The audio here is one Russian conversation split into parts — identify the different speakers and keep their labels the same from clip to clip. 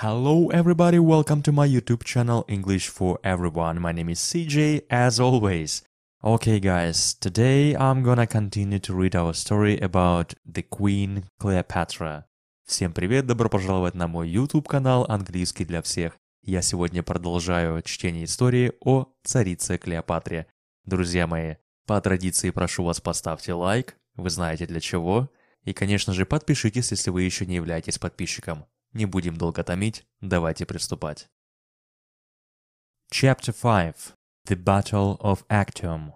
Speaker 1: Hello everybody, welcome to my YouTube channel English for Everyone. My name is CJ as always. Okay guys, today I'm gonna continue to read our story about the Queen Cleopatra. Всем привет, добро пожаловать на мой YouTube канал Английский для всех. Я сегодня продолжаю чтение истории о царице Клеопатре. Друзья мои, по традиции прошу вас поставьте лайк, вы знаете для чего. И, конечно же, подпишитесь, если вы еще не являетесь подписчиком. Не будем долго томить, давайте приступать. Chapter 5 The Battle of Actium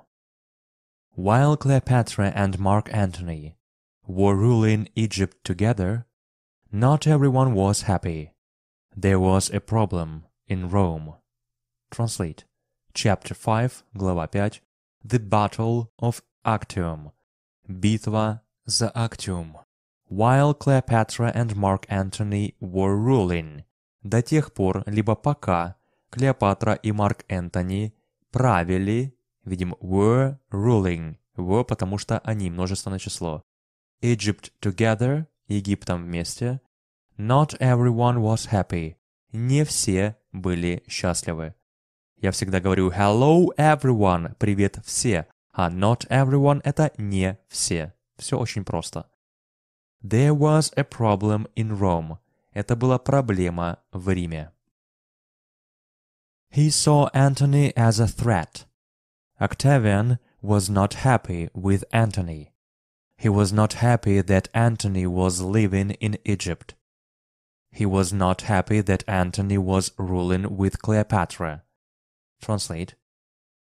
Speaker 1: While Cleopatra and Mark Antony were ruling Egypt together, not everyone was happy. There was a problem in Rome. Translate. Chapter 5, глава 5. The Battle of Actium. Битва за Актиум while Cleopatra and Mark Antony were ruling, до тех пор, либо пока Клеопатра и Марк Энтони правили, видим, were ruling, were, потому что они множественное число. Egypt together, Египтом вместе. Not everyone was happy. Не все были счастливы. Я всегда говорю hello everyone, привет все, а not everyone это не все. Все очень просто. There was a problem in Rome. Это была проблема в Риме. He saw Antony as a threat. Octavian was not happy with Antony. He was not happy that Antony was living in Egypt. He was not happy that Antony was ruling with Cleopatra. Translate.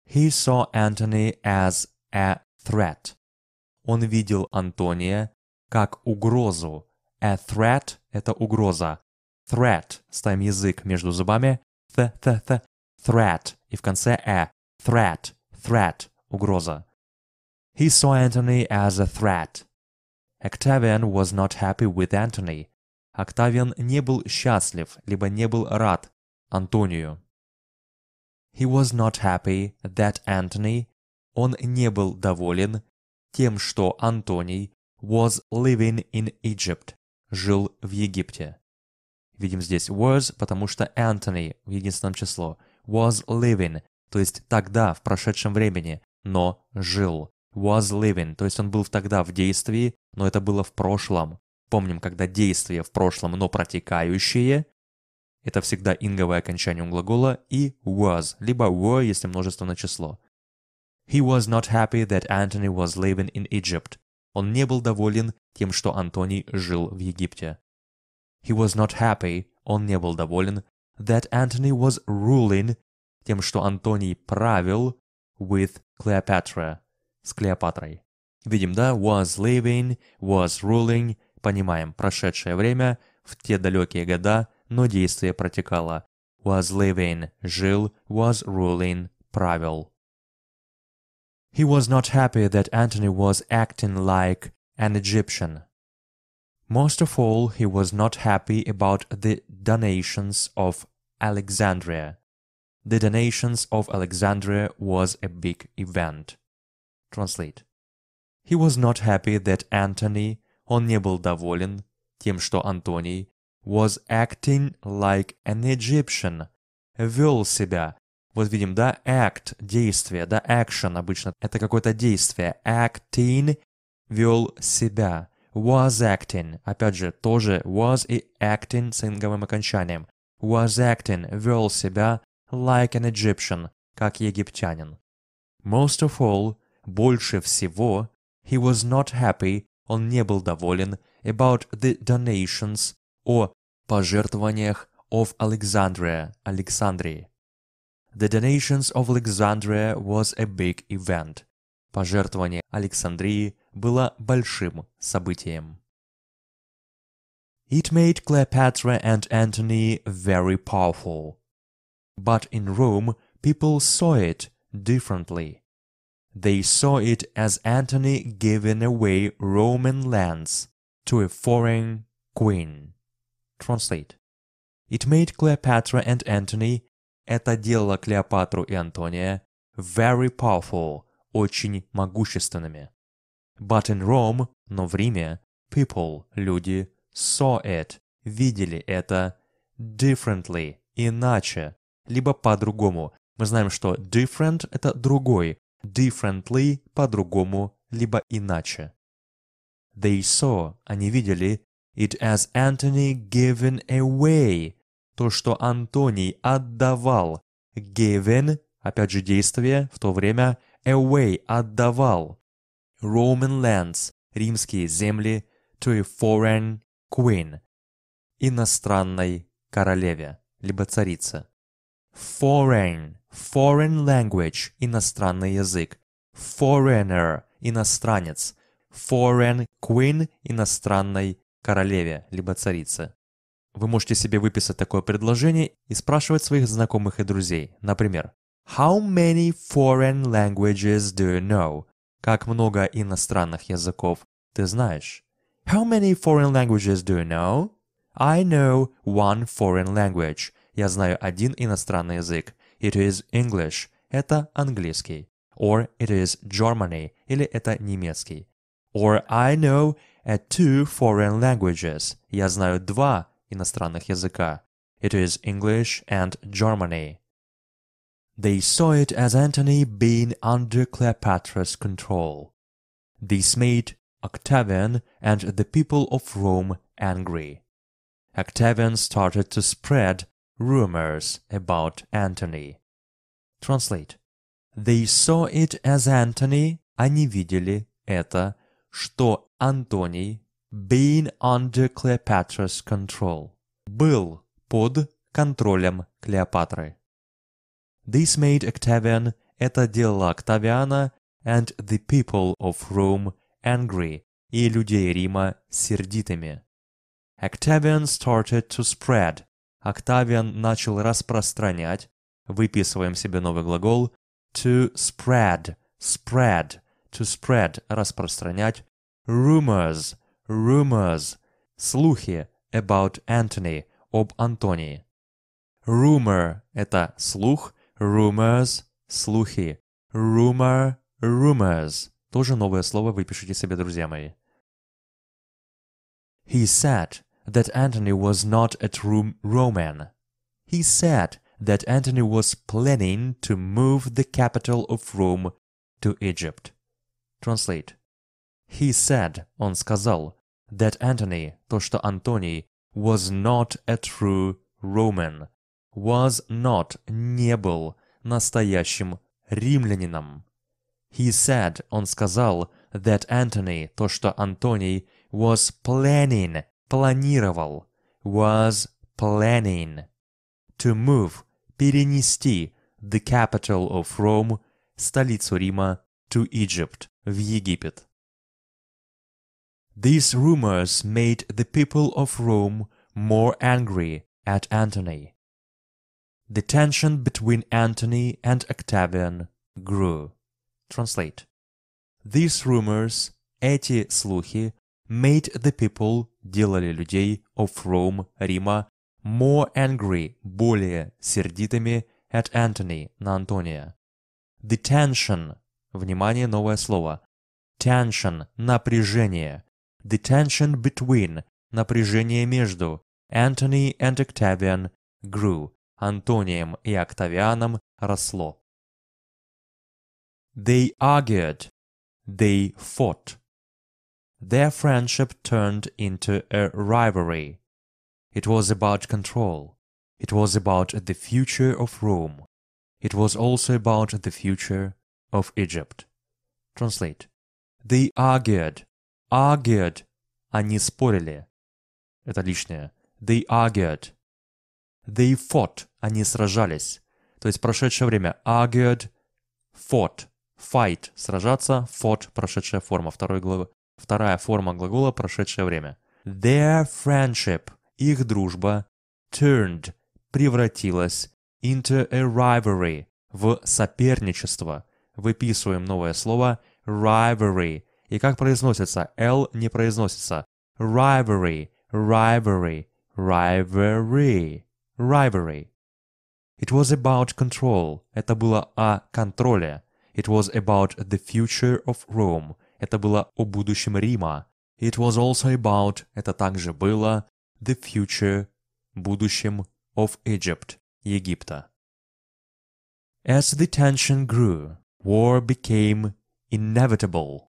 Speaker 1: He saw Antony as a threat. Он видел Антония как угрозу. A threat – это угроза. Threat – ставим язык между зубами. Th -th -th threat. И в конце «э». Threat. Threat – угроза. He saw Anthony as a threat. Octavian was not happy with Anthony. Октавиан не был счастлив, либо не был рад Антонию. He was not happy that Anthony, он не был доволен тем, что Антоний was living in Egypt, жил в Египте. Видим здесь was, потому что Anthony в единственном число, was living, то есть тогда, в прошедшем времени, но жил. Was living, то есть он был тогда в действии, но это было в прошлом. Помним, когда действие в прошлом, но протекающее, это всегда инговое окончание у глагола и was, либо were, если множественное число. He was not happy that Anthony was living in Egypt. Он не был доволен тем, что Антоний жил в Египте. He was not happy, он не был доволен, that Antony was ruling, тем, что Антоний правил with Cleopatra, с Клеопатрой. Видим, да, was living, was ruling, понимаем, прошедшее время, в те далекие года, но действие протекало. Was living – жил, was ruling – правил. He was not happy that Antony was acting like an Egyptian. Most of all, he was not happy about the donations of Alexandria. The donations of Alexandria was a big event. Translate. He was not happy that Antony, он не был доволен тем, что Антоний, was acting like an Egyptian, вел себя Вот видим, да, act, действие, да, action обычно. Это какое-то действие. Acting вел себя. Was acting. Опять же, тоже was и acting с инговым окончанием. Was acting вел себя like an Egyptian, как египтянин. Most of all, больше всего, he was not happy, он не был доволен, about the donations, о пожертвованиях of Alexandria, Александрии. The donations of Alexandria was a big event. Пожертвование Александрии было большим событием. It made Cleopatra and Antony very powerful. But in Rome, people saw it differently. They saw it as Antony giving away Roman lands to a foreign queen. Translate. It made Cleopatra and Antony Это делало Клеопатру и Антония very powerful, очень могущественными. But in Rome, но в Риме, people, люди, saw it, видели это differently, иначе, либо по-другому. Мы знаем, что different – это другой, differently – по-другому, либо иначе. They saw – они видели – it as Antony given away то, что Антоний отдавал, given, опять же действие, в то время away, отдавал, Roman lands, римские земли, to a foreign queen, иностранной королеве, либо царице. Foreign, foreign language, иностранный язык. Foreigner, иностранец. Foreign queen, иностранной королеве, либо царице. Вы можете себе выписать такое предложение и спрашивать своих знакомых и друзей. Например, How many foreign languages do you know? Как много иностранных языков ты знаешь? How many foreign languages do you know? I know one foreign language. Я знаю один иностранный язык. It is English. Это английский. Or it is Germany. Или это немецкий. Or I know two foreign languages. Я знаю два иностранных языка. It is English and Germany. They saw it as Antony being under Cleopatra's control. This made Octavian and the people of Rome angry. Octavian started to spread rumors about Antony. Translate. They saw it as Antony, они видели это, что Антоний being under Cleopatra's control, был под контролем Клеопатры. This made Octavian, это делало Октавиана and the people of Rome angry и людей Рима сердитыми. Octavian started to spread. Octavian начал распространять, выписываем себе новый глагол, to spread, spread, to spread, распространять, rumors – rumors, слухи about Anthony, об Антонии. Rumor – это слух, rumors – слухи. Rumor – rumors. Тоже новое слово выпишите себе, друзья мои. He said that Anthony was not a true Roman. He said that Anthony was planning to move the capital of Rome to Egypt. Translate. He said, он сказал, that Antony, то что Антоний, was not a true Roman, was not, не был настоящим римлянином. He said, он сказал, that Antony, то что Антоний, was planning, планировал, was planning to move, перенести the capital of Rome, столицу Рима, to Egypt, в Египет. These rumors made the people of Rome more angry at Antony. The tension between Antony and Octavian grew. Translate. These rumors, эти слухи, made the people, делали людей of Rome, Рима, more angry, более сердитыми at Antony, на Антония. The tension, внимание, новое слово, tension, напряжение – the tension between, напряжение между, Antony and Octavian grew, Антонием и Октавианом росло. They argued. They fought. Their friendship turned into a rivalry. It was about control. It was about the future of Rome. It was also about the future of Egypt. Translate. They argued. argued. Они спорили. Это лишнее. They argued. They fought. Они сражались. То есть прошедшее время. Argued, fought. Fight – сражаться, fought – прошедшая форма второй главы. Вторая форма глагола – прошедшее время. Their friendship – их дружба – turned – превратилась into a rivalry – в соперничество. Выписываем новое слово rivalry И как произносится? L не произносится. Rivalry, rivalry, rivalry, rivalry. It was about control. Это было о контроле. It was about the future of Rome. Это было о будущем Рима. It was also about, это также было, the future, будущем of Egypt, Египта. As the tension grew, war became inevitable.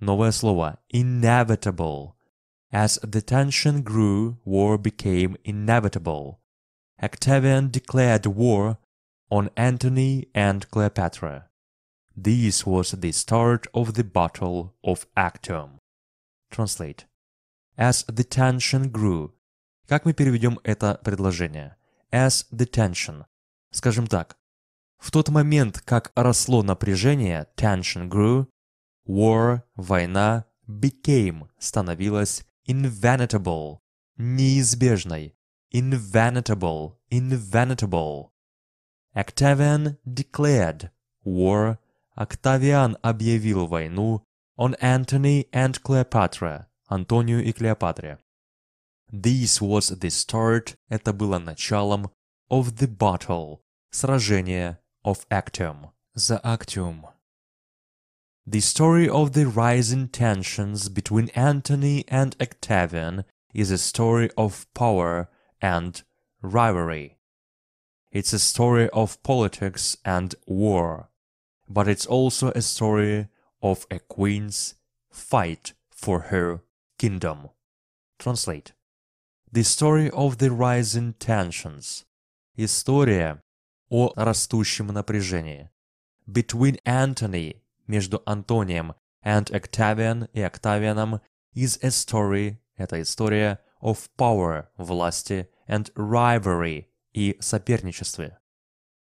Speaker 1: Новое слово inevitable. As the tension grew, war became inevitable. Octavian declared war on Antony and Cleopatra. This was the start of the Battle of Actium. Translate. As the tension grew. Как мы переведем это предложение? As the tension. Скажем так. В тот момент, как росло напряжение, tension grew, War, война, became, становилась inevitable, неизбежной, inevitable, inevitable. Octavian declared war, Octavian объявил войну on Antony and Cleopatra, Антонию и Клеопатре. This was the start, это было началом, of the battle, сражение of Actium, за Actium. The story of the rising tensions between Antony and Octavian is a story of power and rivalry. It's a story of politics and war, but it's also a story of a queen's fight for her kingdom. Translate. The story of the rising tensions. История о растущем напряжении. Between Antony между Антонием and Octavian и Октавианом is a story, это история, of power, власти, and rivalry и соперничестве.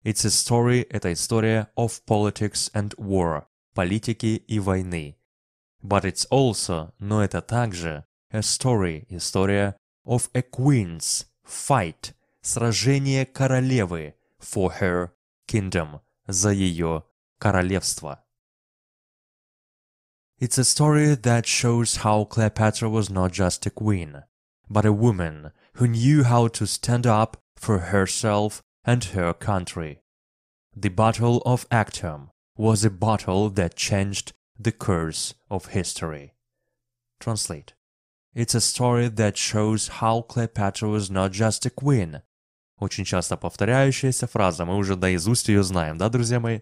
Speaker 1: It's a story, это история of politics and war, политики и войны. But it's also, но это также, a story, история, of a queen's fight, сражение королевы for her kingdom, за ее королевство. It's a story that shows how Cleopatra was not just a queen, but a woman who knew how to stand up for herself and her country. The Battle of Actium was a battle that changed the course of history. Translate. It's a story that shows how Cleopatra was not just a queen. Очень часто повторяющаяся фраза, мы уже наизусть ее знаем, да, друзья мои?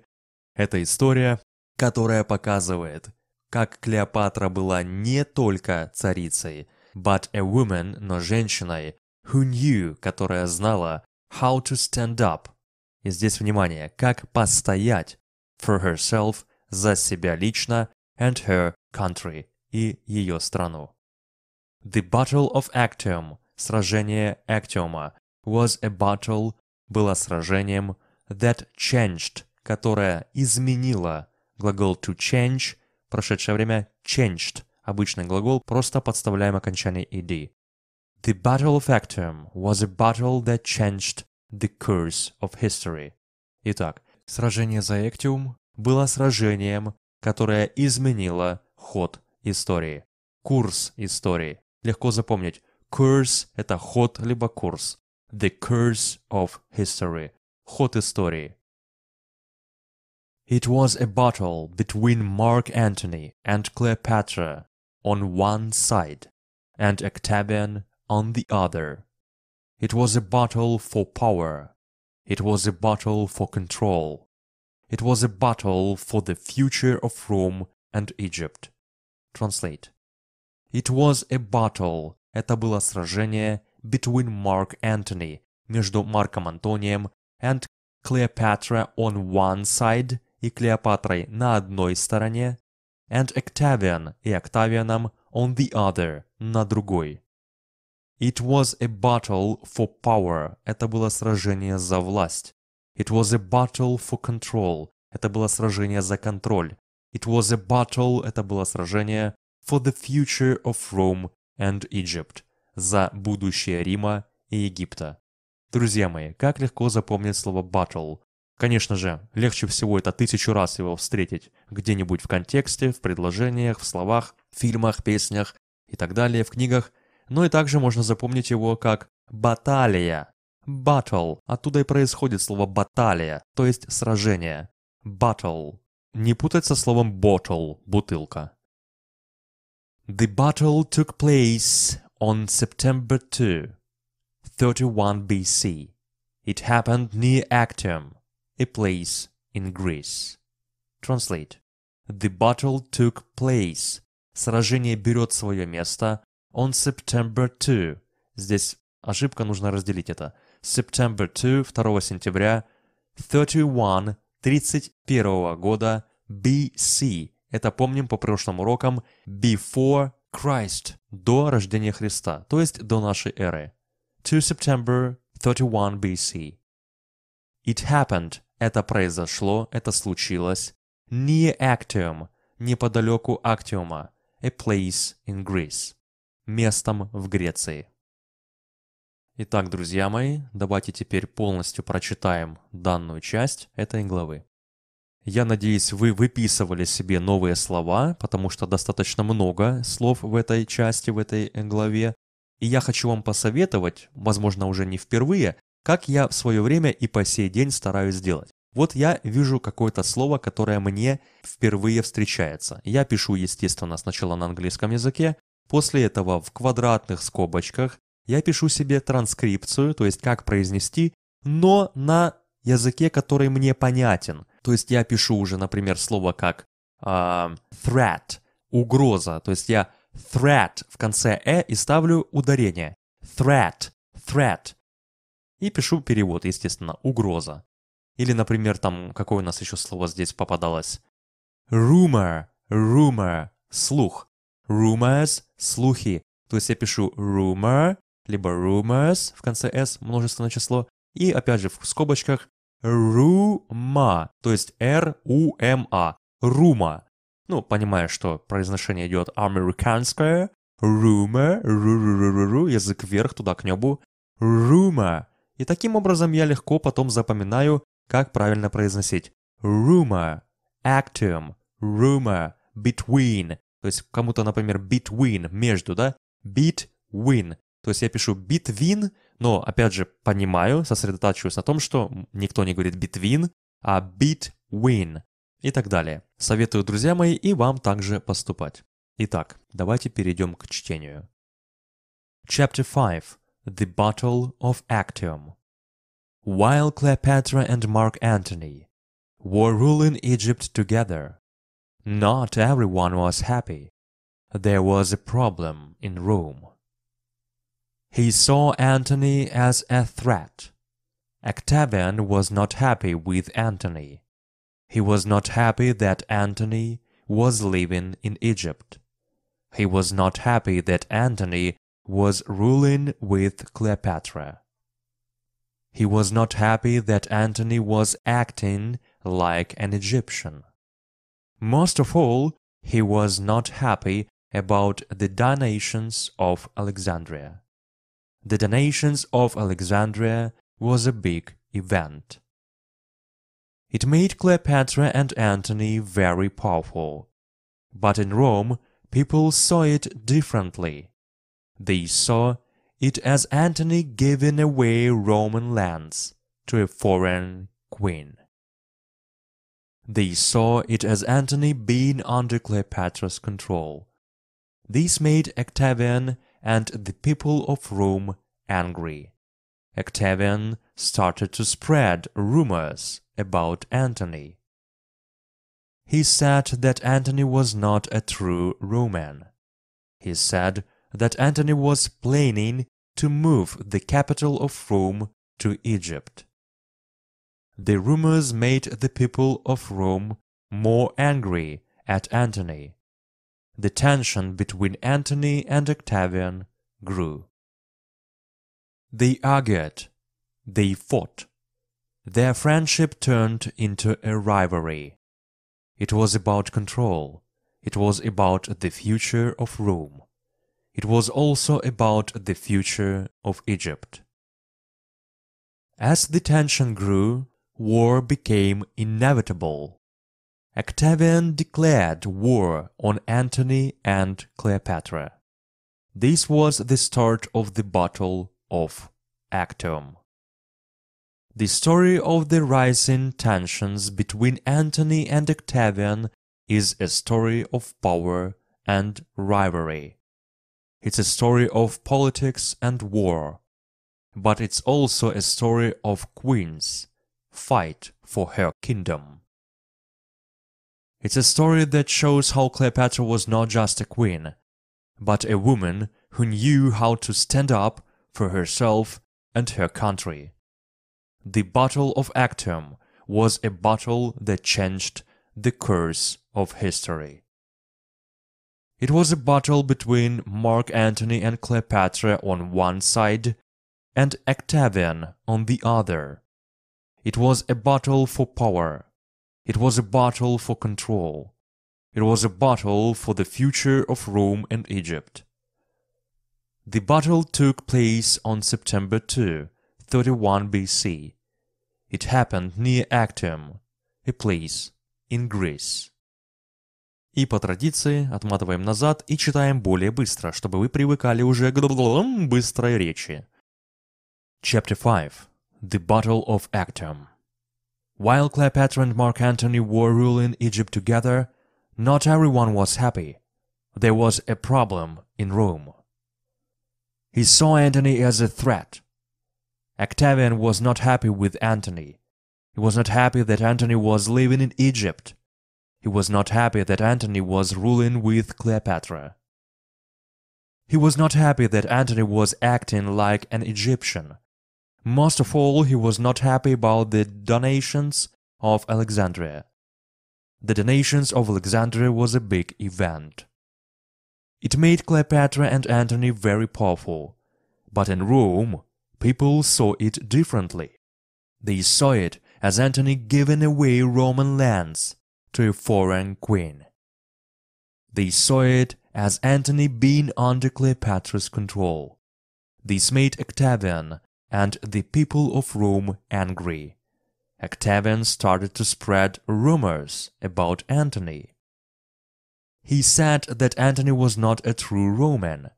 Speaker 1: Это история, которая показывает, как Клеопатра была не только царицей, but a woman, но женщиной, who knew, которая знала, how to stand up. И здесь внимание, как постоять for herself, за себя лично, and her country, и ее страну. The Battle of Actium, сражение Актиума, was a battle, было сражением that changed, которое изменило глагол to change – прошедшее время changed, обычный глагол, просто подставляем окончание ed. The Battle of Actium was a battle that changed the course of history. Итак, сражение за Эктиум было сражением, которое изменило ход истории. Курс истории. Легко запомнить. курс это ход либо курс. The curse of history. Ход истории. It was a battle between Mark Antony and Cleopatra on one side and Octavian on the other. It was a battle for power. It was a battle for control. It was a battle for the future of Rome and Egypt. Translate. It was a battle, это было сражение, between Mark Antony, между Марком Антонием, and Cleopatra on one side и Клеопатрой на одной стороне, and Octavian и Октавианом on the other, на другой. It was a battle for power. Это было сражение за власть. It was a battle for control. Это было сражение за контроль. It was a battle. Это было сражение for the future of Rome and Egypt. За будущее Рима и Египта. Друзья мои, как легко запомнить слово battle. Конечно же, легче всего это тысячу раз его встретить где-нибудь в контексте, в предложениях, в словах, в фильмах, песнях и так далее, в книгах, но и также можно запомнить его как «баталия». «Battle» – оттуда и происходит слово «баталия», то есть «сражение». «Battle» – не путать со словом «bottle» – «бутылка». The battle took place on September 2, 31 BC. It happened near Actium a place in Greece. Translate. The battle took place. Сражение берет свое место on September 2. Здесь ошибка, нужно разделить это. September 2, 2 сентября 31, 31 года BC. Это помним по прошлым урокам before Christ, до рождения Христа, то есть до нашей эры. To September 31 BC. It happened. Это произошло, это случилось. Near Actium, неподалеку Актиума. A place in Greece. Местом в Греции. Итак, друзья мои, давайте теперь полностью прочитаем данную часть этой главы. Я надеюсь, вы выписывали себе новые слова, потому что достаточно много слов в этой части, в этой главе. И я хочу вам посоветовать, возможно, уже не впервые, как я в свое время и по сей день стараюсь сделать. Вот я вижу какое-то слово, которое мне впервые встречается. Я пишу, естественно, сначала на английском языке, после этого в квадратных скобочках я пишу себе транскрипцию, то есть как произнести, но на языке, который мне понятен. То есть я пишу уже, например, слово как э, threat, угроза. То есть я threat в конце э и ставлю ударение. Threat, threat и пишу перевод, естественно, угроза. Или, например, там, какое у нас еще слово здесь попадалось? Rumor, rumor, слух. Rumors, слухи. То есть я пишу rumor, либо rumors в конце s, множественное число, и опять же в скобочках рума, то есть r-u-m-a, рума. Ну, понимая, что произношение идет американское, rumor, ру ру ру ру язык вверх, туда к небу, rumor, и таким образом я легко потом запоминаю, как правильно произносить. Rumor, actum, rumor, between. То есть кому-то, например, between, между, да? Between. То есть я пишу between, но, опять же, понимаю, сосредотачиваюсь на том, что никто не говорит between, а between и так далее. Советую, друзья мои, и вам также поступать. Итак, давайте перейдем к чтению. Chapter 5. The Battle of Actium. While Cleopatra and Mark Antony were ruling Egypt together, not everyone was happy. There was a problem in Rome. He saw Antony as a threat. Octavian was not happy with Antony. He was not happy that Antony was living in Egypt. He was not happy that Antony was ruling with Cleopatra. He was not happy that Antony was acting like an Egyptian. Most of all, he was not happy about the donations of Alexandria. The donations of Alexandria was a big event. It made Cleopatra and Antony very powerful. But in Rome, people saw it differently. They saw it as Antony giving away Roman lands to a foreign queen. They saw it as Antony being under Cleopatra's control. This made Octavian and the people of Rome angry. Octavian started to spread rumors about Antony. He said that Antony was not a true Roman. He said that Antony was planning to move the capital of Rome to Egypt. The rumors made the people of Rome more angry at Antony. The tension between Antony and Octavian grew. They argued, they fought. Their friendship turned into a rivalry. It was about control, it was about the future of Rome. It was also about the future of Egypt. As the tension grew, war became inevitable. Octavian declared war on Antony and Cleopatra. This was the start of the Battle of Actium. The story of the rising tensions between Antony and Octavian is a story of power and rivalry. It's a story of politics and war. But it's also a story of queens fight for her kingdom. It's a story that shows how Cleopatra was not just a queen, but a woman who knew how to stand up for herself and her country. The Battle of Actium was a battle that changed the course of history. It was a battle between Mark Antony and Cleopatra on one side and Octavian on the other. It was a battle for power. It was a battle for control. It was a battle for the future of Rome and Egypt. The battle took place on September 2, 31 BC. It happened near Actium, a place in Greece. И по традиции отматываем назад и читаем более быстро, чтобы вы привыкали уже к быстрой речи. Chapter 5. The Battle of Actium. While Cleopatra and Mark Antony were ruling Egypt together, not everyone was happy. There was a problem in Rome. He saw Antony as a threat. Octavian was not happy with Antony. He was not happy that Antony was living in Egypt. He was not happy that Antony was ruling with Cleopatra. He was not happy that Antony was acting like an Egyptian. Most of all, he was not happy about the donations of Alexandria. The donations of Alexandria was a big event. It made Cleopatra and Antony very powerful. But in Rome, people saw it differently. They saw it as Antony giving away Roman lands, to a foreign queen. They saw it as Antony being under Cleopatra's control. This made Octavian and the people of Rome angry. Octavian started to spread rumors about Antony. He said that Antony was not a true Roman.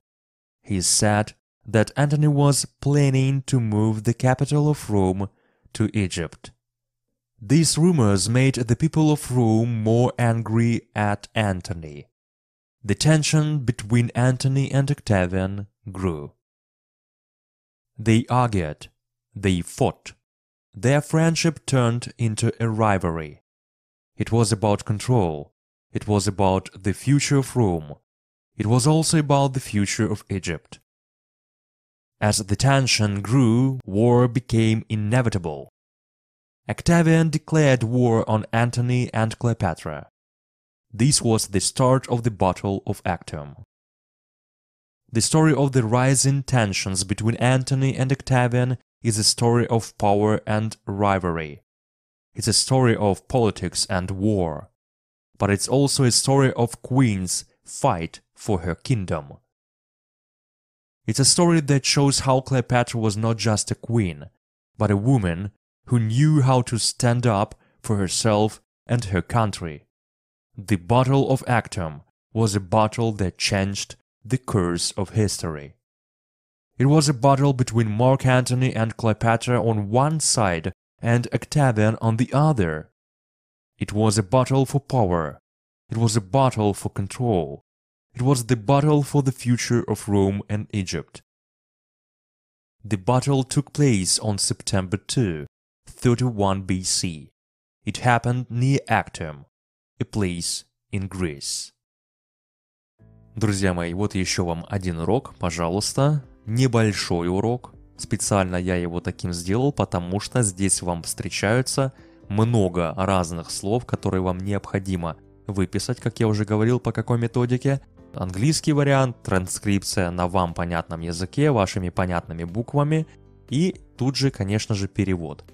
Speaker 1: He said that Antony was planning to move the capital of Rome to Egypt. These rumors made the people of Rome more angry at Antony. The tension between Antony and Octavian grew. They argued, they fought. Their friendship turned into a rivalry. It was about control, it was about the future of Rome, it was also about the future of Egypt. As the tension grew, war became inevitable. Octavian declared war on Antony and Cleopatra. This was the start of the Battle of Actium. The story of the rising tensions between Antony and Octavian is a story of power and rivalry. It's a story of politics and war. But it's also a story of queens fight for her kingdom. It's a story that shows how Cleopatra was not just a queen, but a woman who knew how to stand up for herself and her country. The Battle of Actium was a battle that changed the course of history. It was a battle between Mark Antony and Cleopatra on one side and Octavian on the other. It was a battle for power. It was a battle for control. It was the battle for the future of Rome and Egypt. The battle took place on September 2, 31 BC. It happened near Actium, a place in Greece. Друзья мои, вот еще вам один урок, пожалуйста. Небольшой урок. Специально я его таким сделал, потому что здесь вам встречаются много разных слов, которые вам необходимо выписать, как я уже говорил, по какой методике. Английский вариант, транскрипция на вам понятном языке, вашими понятными буквами. И тут же, конечно же, перевод.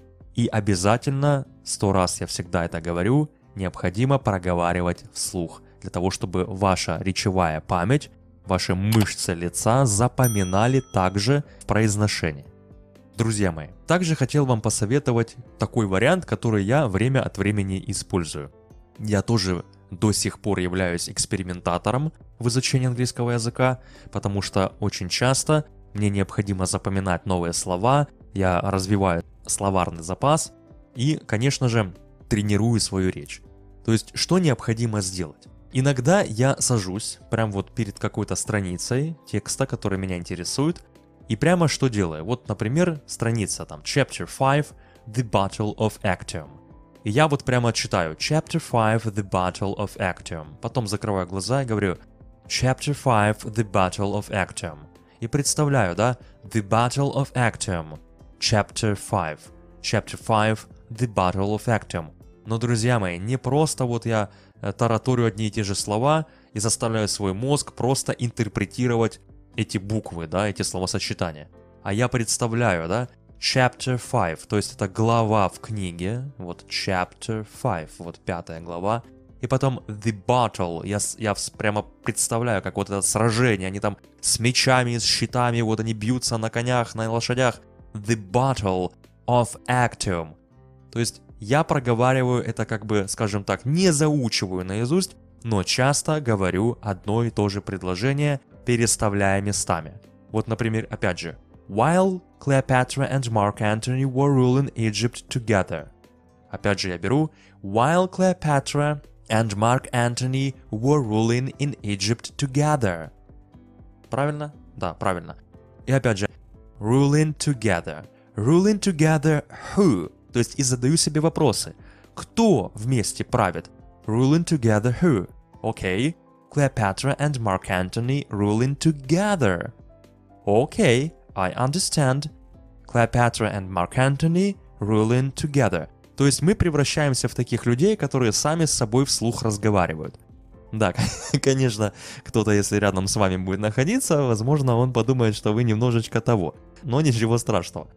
Speaker 1: И обязательно, сто раз я всегда это говорю, необходимо проговаривать вслух, для того, чтобы ваша речевая память, ваши мышцы лица запоминали также произношение Друзья мои, также хотел вам посоветовать такой вариант, который я время от времени использую. Я тоже до сих пор являюсь экспериментатором в изучении английского языка, потому что очень часто мне необходимо запоминать новые слова, я развиваю словарный запас и, конечно же, тренирую свою речь. То есть, что необходимо сделать? Иногда я сажусь прям вот перед какой-то страницей текста, который меня интересует, и прямо что делаю? Вот, например, страница там, Chapter 5, The Battle of Actium. И я вот прямо читаю Chapter 5, The Battle of Actium. Потом закрываю глаза и говорю Chapter 5, The Battle of Actium. И представляю, да, The Battle of Actium. Chapter 5. Chapter 5 The Battle of Actium. Но, друзья мои, не просто вот я э, тараторю одни и те же слова и заставляю свой мозг просто интерпретировать эти буквы, да, эти словосочетания. А я представляю, да, chapter 5, то есть это глава в книге, вот chapter 5, вот пятая глава, и потом the battle, я, я прямо представляю, как вот это сражение, они там с мечами, с щитами, вот они бьются на конях, на лошадях, the battle of Actium. То есть я проговариваю это как бы, скажем так, не заучиваю наизусть, но часто говорю одно и то же предложение, переставляя местами. Вот, например, опять же, While Cleopatra and Mark Antony were ruling Egypt together. Опять же я беру While Cleopatra and Mark Antony were ruling in Egypt together. Правильно? Да, правильно. И опять же, ruling together. Ruling together who? То есть и задаю себе вопросы. Кто вместе правит? Ruling together who? Окей. Okay. Cleopatra and Mark Antony ruling together. Окей, okay, I understand. Cleopatra and Mark Antony ruling together. То есть мы превращаемся в таких людей, которые сами с собой вслух разговаривают. Да, конечно, кто-то, если рядом с вами будет находиться, возможно, он подумает, что вы немножечко того. Но ничего страшного.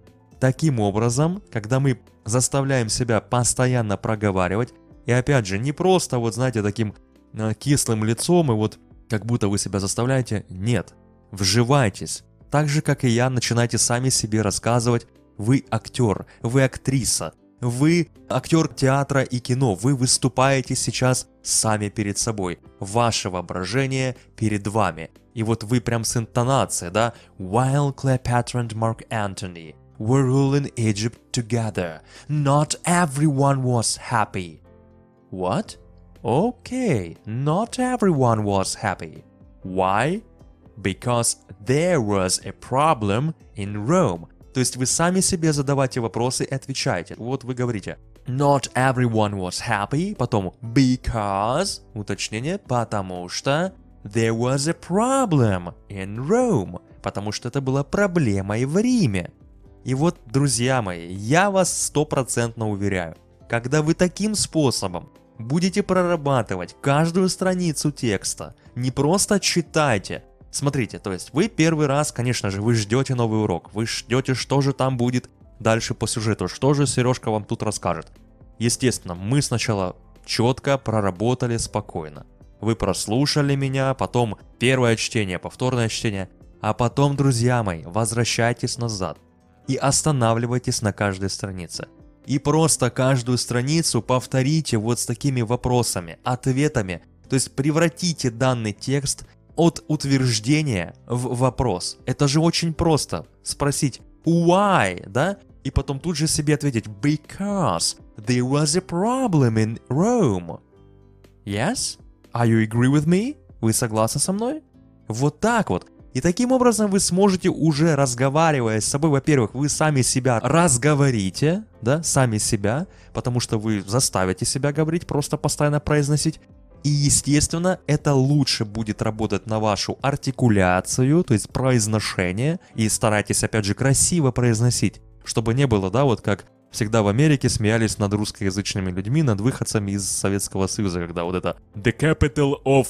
Speaker 1: Таким образом, когда мы заставляем себя постоянно проговаривать, и опять же, не просто вот, знаете, таким э, кислым лицом и вот как будто вы себя заставляете, нет, вживайтесь. Так же, как и я, начинайте сами себе рассказывать, вы актер, вы актриса, вы актер театра и кино, вы выступаете сейчас сами перед собой. Ваше воображение перед вами. И вот вы прям с интонацией, да? While Cleopatra and Mark Antony were ruling Egypt together, not everyone was happy. What? Okay, not everyone was happy. Why? Because there was a problem in Rome то есть вы сами себе задавайте вопросы и отвечаете. Вот вы говорите Not everyone was happy, потом because, уточнение, потому что There was a problem in Rome, потому что это была проблема и в Риме. И вот, друзья мои, я вас стопроцентно уверяю, когда вы таким способом будете прорабатывать каждую страницу текста, не просто читайте, Смотрите, то есть вы первый раз, конечно же, вы ждете новый урок, вы ждете, что же там будет дальше по сюжету, что же Сережка вам тут расскажет. Естественно, мы сначала четко проработали спокойно. Вы прослушали меня, потом первое чтение, повторное чтение, а потом, друзья мои, возвращайтесь назад и останавливайтесь на каждой странице. И просто каждую страницу повторите вот с такими вопросами, ответами, то есть превратите данный текст от утверждения в вопрос. Это же очень просто спросить why, да? И потом тут же себе ответить because there was a problem in Rome. Yes? Are you agree with me? Вы согласны со мной? Вот так вот. И таким образом вы сможете уже разговаривая с собой, во-первых, вы сами себя разговорите, да, сами себя, потому что вы заставите себя говорить, просто постоянно произносить. И, естественно, это лучше будет работать на вашу артикуляцию, то есть произношение. И старайтесь, опять же, красиво произносить, чтобы не было, да, вот как всегда в Америке смеялись над русскоязычными людьми, над выходцами из Советского Союза, когда вот это «The capital of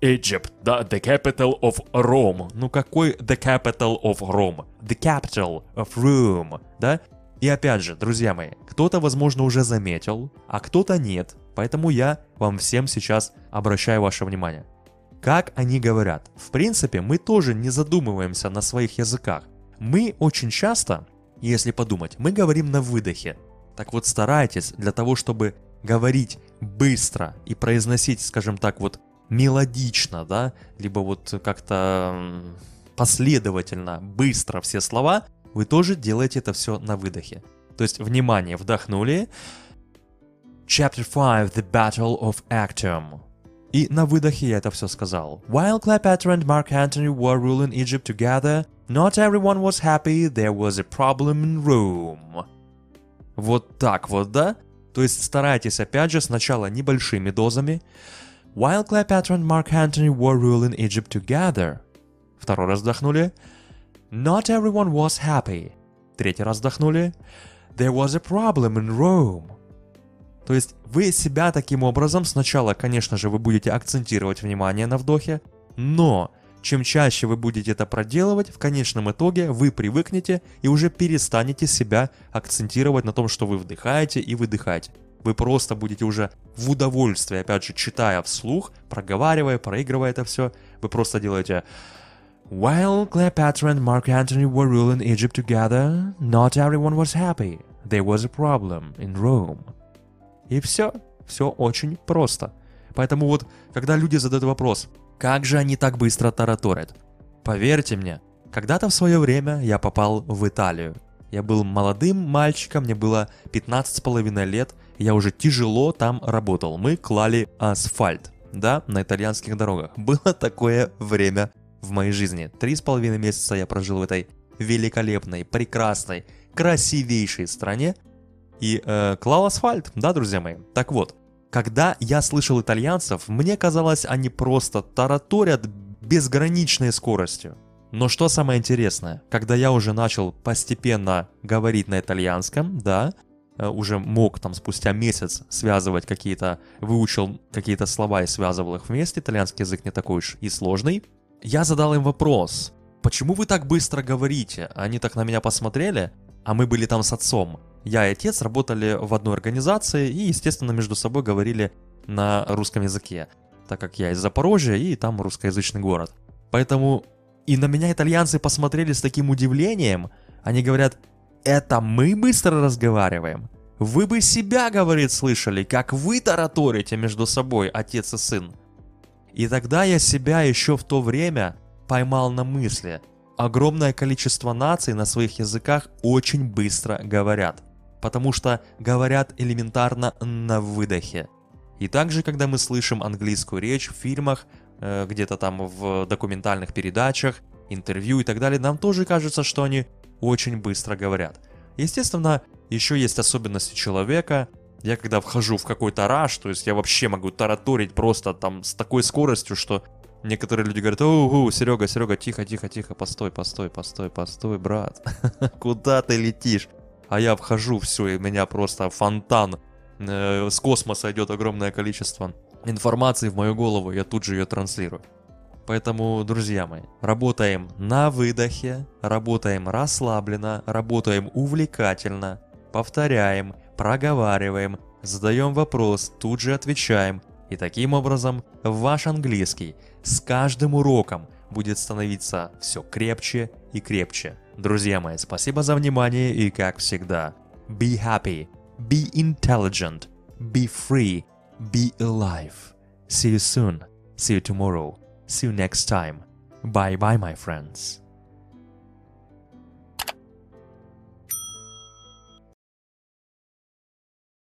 Speaker 1: Egypt», да, «The capital of Rome». Ну какой «The capital of Rome»? «The capital of Rome», да? И опять же, друзья мои, кто-то, возможно, уже заметил, а кто-то нет. Поэтому я вам всем сейчас обращаю ваше внимание. Как они говорят? В принципе, мы тоже не задумываемся на своих языках. Мы очень часто, если подумать, мы говорим на выдохе. Так вот старайтесь для того, чтобы говорить быстро и произносить, скажем так, вот мелодично, да, либо вот как-то последовательно, быстро все слова, вы тоже делаете это все на выдохе. То есть, внимание, вдохнули, Chapter 5 The Battle of Actium И на выдохе я это все сказал. While Cleopatra and Mark Antony were ruling Egypt together, not everyone was happy, there was a problem in Rome. Вот так вот, да? То есть старайтесь, опять же, сначала небольшими дозами. While Cleopatra and Mark Antony were ruling Egypt together. Второй раз вдохнули. Not everyone was happy. Третий раз вдохнули. There was a problem in Rome. То есть вы себя таким образом сначала, конечно же, вы будете акцентировать внимание на вдохе, но чем чаще вы будете это проделывать, в конечном итоге вы привыкнете и уже перестанете себя акцентировать на том, что вы вдыхаете и выдыхаете. Вы просто будете уже в удовольствии, опять же, читая вслух, проговаривая, проигрывая это все, вы просто делаете While Cleopatra and Mark Antony were ruling Egypt together, not everyone was happy. There was a problem in Rome. И все. Все очень просто. Поэтому вот, когда люди задают вопрос, как же они так быстро тараторят? Поверьте мне, когда-то в свое время я попал в Италию. Я был молодым мальчиком, мне было 15 с половиной лет, я уже тяжело там работал. Мы клали асфальт, да, на итальянских дорогах. Было такое время в моей жизни. Три с половиной месяца я прожил в этой великолепной, прекрасной, красивейшей стране, и э, клал асфальт, да, друзья мои? Так вот, когда я слышал итальянцев, мне казалось, они просто тараторят безграничной скоростью. Но что самое интересное, когда я уже начал постепенно говорить на итальянском, да, э, уже мог там спустя месяц связывать какие-то, выучил какие-то слова и связывал их вместе, итальянский язык не такой уж и сложный, я задал им вопрос, почему вы так быстро говорите? Они так на меня посмотрели, а мы были там с отцом. Я и отец работали в одной организации и, естественно, между собой говорили на русском языке, так как я из Запорожья и там русскоязычный город. Поэтому и на меня итальянцы посмотрели с таким удивлением, они говорят, это мы быстро разговариваем? Вы бы себя, говорит, слышали, как вы тараторите между собой, отец и сын. И тогда я себя еще в то время поймал на мысли – огромное количество наций на своих языках очень быстро говорят, потому что говорят элементарно на выдохе. И также, когда мы слышим английскую речь в фильмах, э, где-то там в документальных передачах, интервью и так далее, нам тоже кажется, что они очень быстро говорят. Естественно, еще есть особенности человека. Я когда вхожу в какой-то раш, то есть я вообще могу тараторить просто там с такой скоростью, что Некоторые люди говорят, угу, Серега, Серега, тихо, тихо, тихо, постой, постой, постой, постой, брат. Куда ты летишь? А я вхожу, все, и меня просто фонтан. Э, с космоса идет огромное количество информации в мою голову, я тут же ее транслирую. Поэтому, друзья мои, работаем на выдохе, работаем расслабленно, работаем увлекательно, повторяем, проговариваем, задаем вопрос, тут же отвечаем. И таким образом ваш английский с каждым уроком будет становиться все крепче и крепче. Друзья мои, спасибо за внимание и как всегда, be happy, be intelligent, be free, be alive. See you soon, see you tomorrow, see you next time. Bye bye, my friends.